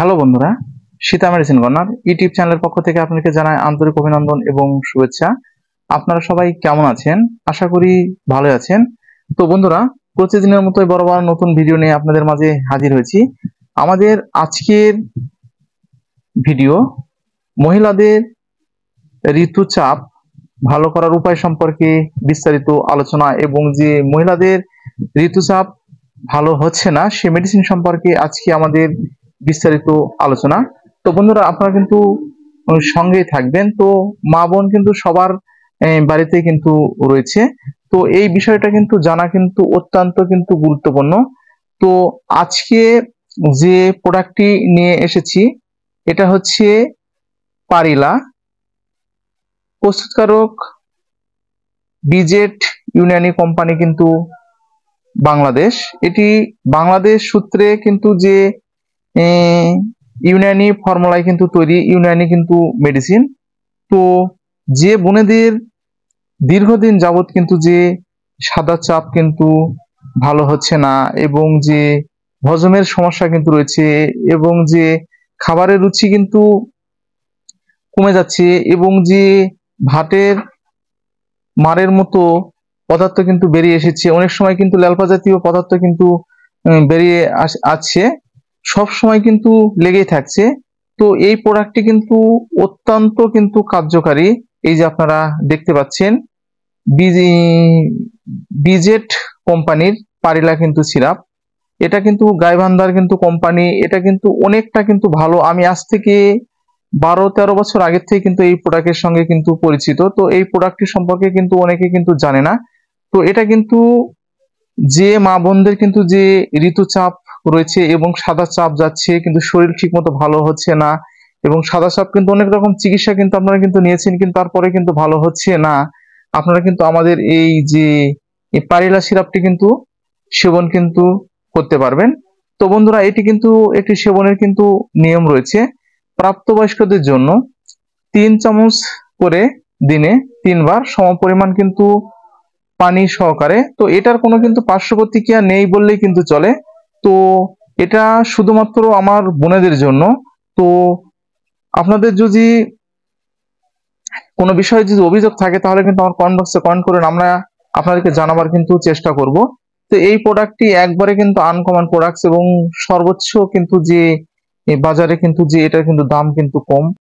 hello বন্ধুরা Sita medicine corner YouTube চ্যানেলের পক্ষ থেকে আপনাকে জানাই আন্তরিক অভিনন্দন এবং শুভেচ্ছা আপনারা সবাই কেমন আছেন আশা করি ভালো আছেন তো বন্ধুরা প্রতিদিনের মতোই বড় নতুন ভিডিও নিয়ে আপনাদের মাঝে হাজির হয়েছি আমাদের আজকের ভিডিও মহিলাদের ঋতুচাপ ভালো করার উপায় সম্পর্কে বিস্তারিত আলোচনা এবং যে মহিলাদের ঋতুচাপ ভালো হচ্ছে না সে মেডিসিন সম্পর্কে আজকে আমাদের বিস্তারিত আলোচনা তো বন্ধুরা আপনারা কিন্তু সঙ্গেই থাকবেন তো মা বোন কিন্তু সবার বাড়িতে কিন্তু রয়েছে তো এই বিষয়টা কিন্তু জানা কিন্তু অত্যন্ত কিন্তু গুরুত্বপূর্ণ তো আজকে যে প্রোডাক্টটি নিয়ে এসেছি এটা হচ্ছে পারিলা প্রস্তুতকারক বিজেট ইউনিয়নি কোম্পানি কিন্তু বাংলাদেশ এটি বাংলাদেশ সূত্রে কিন্তু যে ইউনানি ফর্মুলায় কিন্তু তৈরি ইউনানি কিন্তু মেডিসিন তো যে বনেদের দীর্ঘদিন যাবৎ কিন্তু যে সাদা চাপ কিন্তু ভালো হচ্ছে না এবং যে হজমের সমস্যা কিন্তু রয়েছে এবং যে খাবারের রুচি কিন্তু কমে যাচ্ছে এবং যে ভাতের মারের মতো পদার্থ কিন্তু বেরিয়ে এসেছে অনেক সময় কিন্তু লালপা জাতীয় পদার্থ কিন্তু বেরিয়ে আসছে সব সময় কিন্তু লেগেই থাকছে তো এই প্রোডাক্টটি কিন্তু অত্যন্ত কিন্তু কার্যকারী এই যে আপনারা দেখতে পাচ্ছেন বিজেট কোম্পানির পারিলা কিন্তু সিরাপ এটা কিন্তু গাইবান্ধার কিন্তু কোম্পানি এটা কিন্তু অনেকটা কিন্তু ভালো আমি আজ থেকে বারো তেরো বছর আগের থেকে কিন্তু এই প্রোডাক্টের সঙ্গে কিন্তু পরিচিত তো এই প্রোডাক্টটি সম্পর্কে কিন্তু অনেকে কিন্তু জানে না তো এটা কিন্তু যে মা বোনদের কিন্তু যে ঋতুচাপ রয়েছে এবং সাদা চাপ যাচ্ছে কিন্তু শরীর ঠিক মতো ভালো হচ্ছে না এবং সাদা চাপ কিন্তু অনেক রকম চিকিৎসা কিন্তু আপনারা কিন্তু নিয়েছেন কিন্তু তারপরে কিন্তু ভালো হচ্ছে না আপনারা কিন্তু আমাদের এই যে পারিলা সিরাপটি কিন্তু সেবন কিন্তু করতে পারবেন তো বন্ধুরা এটি কিন্তু একটি সেবনের কিন্তু নিয়ম রয়েছে প্রাপ্তবয়স্কদের জন্য তিন চামচ করে দিনে তিনবার সম পরিমাণ কিন্তু পানি সহকারে তো এটার কোনো কিন্তু পার্শ্ববর্তী কেয়া নেই বললেই কিন্তু চলে তো এটা শুধুমাত্র আমার বোনেদের জন্য তো আপনাদের যদি কোনো বিষয়ে যদি অভিযোগ থাকে তাহলে কিন্তু আমার কমেন্ট বক্সে কমেন্ট করুন আমরা আপনাদেরকে জানাবার কিন্তু চেষ্টা করব তো এই প্রোডাক্টটি একবারে কিন্তু আনকমন প্রোডাক্টস এবং সর্বোচ্চ কিন্তু যে বাজারে কিন্তু যে এটার কিন্তু দাম কিন্তু কম